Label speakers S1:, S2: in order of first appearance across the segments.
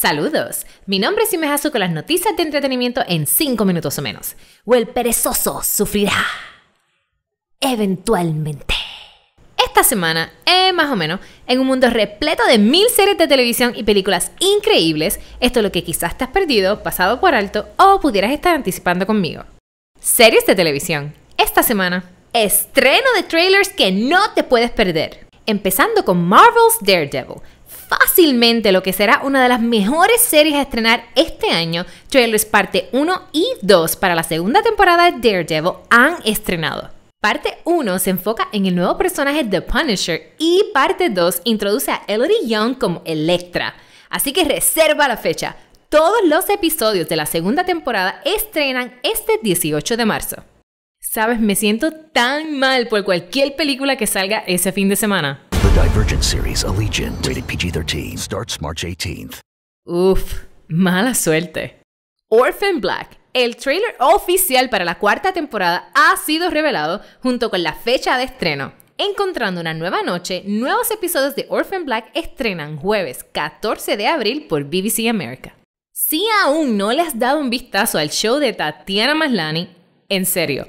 S1: Saludos, mi nombre es Imejazu con las noticias de entretenimiento en 5 minutos o menos. O el perezoso sufrirá. Eventualmente. Esta semana, eh, más o menos, en un mundo repleto de mil series de televisión y películas increíbles, esto es lo que quizás te has perdido, pasado por alto o pudieras estar anticipando conmigo. Series de televisión. Esta semana, estreno de trailers que no te puedes perder. Empezando con Marvel's Daredevil, fácilmente lo que será una de las mejores series a estrenar este año, trailers parte 1 y 2 para la segunda temporada de Daredevil han estrenado. Parte 1 se enfoca en el nuevo personaje The Punisher y parte 2 introduce a Elodie Young como Electra. Así que reserva la fecha. Todos los episodios de la segunda temporada estrenan este 18 de marzo. Sabes, me siento tan mal por cualquier película que salga ese fin de semana. Divergent series, Allegiant, rated PG-13, starts March 18th. Uf, mala suerte. Orphan Black, el trailer oficial para la cuarta temporada ha sido revelado junto con la fecha de estreno. Encontrando una nueva noche, nuevos episodios de Orphan Black estrenan jueves 14 de abril por BBC America. Si aún no le has dado un vistazo al show de Tatiana Maslany, en serio,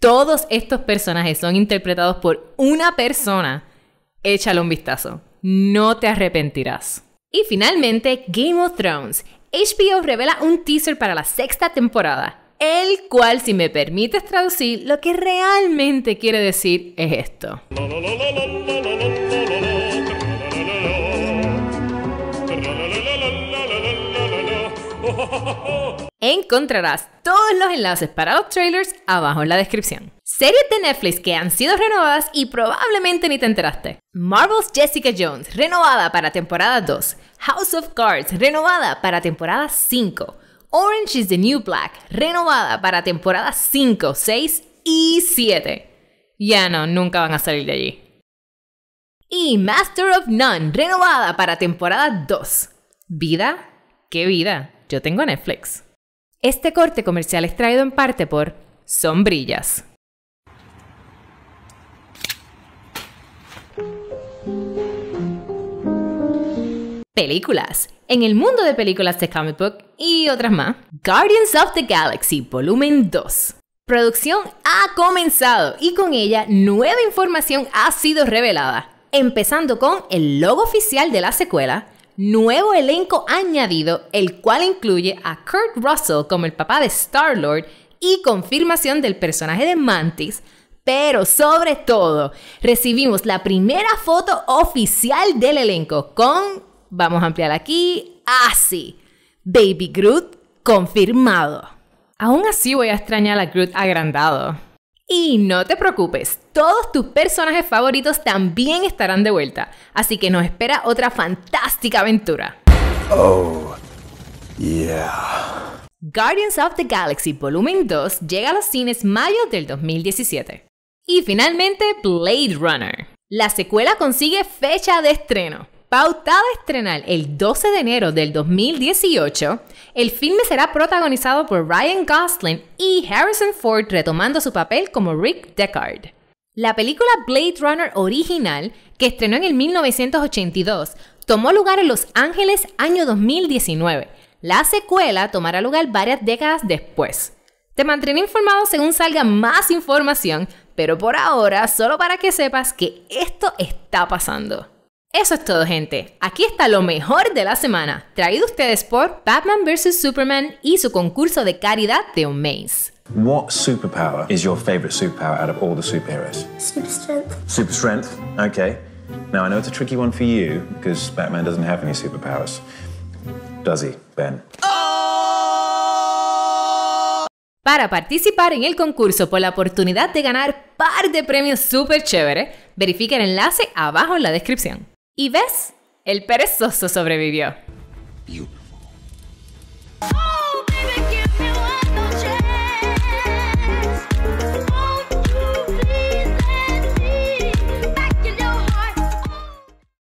S1: todos estos personajes son interpretados por una persona échale un vistazo. No te arrepentirás. Y finalmente, Game of Thrones. HBO revela un teaser para la sexta temporada, el cual, si me permites traducir, lo que realmente quiere decir es esto. encontrarás todos los enlaces para los trailers abajo en la descripción. Series de Netflix que han sido renovadas y probablemente ni te enteraste. Marvel's Jessica Jones, renovada para temporada 2. House of Cards, renovada para temporada 5. Orange is the New Black, renovada para temporada 5, 6 y 7. Ya no, nunca van a salir de allí. Y Master of None, renovada para temporada 2. ¿Vida? ¿Qué vida? Yo tengo Netflix. Este corte comercial es traído en parte por Sombrillas. Películas. En el mundo de películas de comic book y otras más, Guardians of the Galaxy Volumen 2. Producción ha comenzado y con ella nueva información ha sido revelada, empezando con el logo oficial de la secuela, nuevo elenco añadido, el cual incluye a Kurt Russell como el papá de Star-Lord y confirmación del personaje de Mantis, pero sobre todo recibimos la primera foto oficial del elenco con, vamos a ampliar aquí, así, Baby Groot confirmado. Aún así voy a extrañar a Groot agrandado. Y no te preocupes, todos tus personajes favoritos también estarán de vuelta, así que nos espera otra fantástica aventura. Oh, yeah. Guardians of the Galaxy Vol. 2 llega a los cines mayo del 2017. Y finalmente, Blade Runner. La secuela consigue fecha de estreno. Pautada a estrenar el 12 de enero del 2018, el filme será protagonizado por Ryan Gosling y Harrison Ford retomando su papel como Rick Deckard. La película Blade Runner original, que estrenó en el 1982, tomó lugar en Los Ángeles año 2019. La secuela tomará lugar varias décadas después. Te mantendré informado según salga más información, pero por ahora solo para que sepas que esto está pasando. Eso es todo, gente. Aquí está lo mejor de la semana, traído ustedes por Batman vs Superman y su concurso de caridad de un mes. What superpower is your favorite superpower out of all the superheroes? Super strength. Super strength. Okay. Now I know it's a tricky one for you because Batman doesn't have any superpowers. Does he, Ben? Para participar en el concurso por la oportunidad de ganar par de premios super chéveres, verifica el enlace abajo en la descripción. ¿Y ves? El perezoso sobrevivió.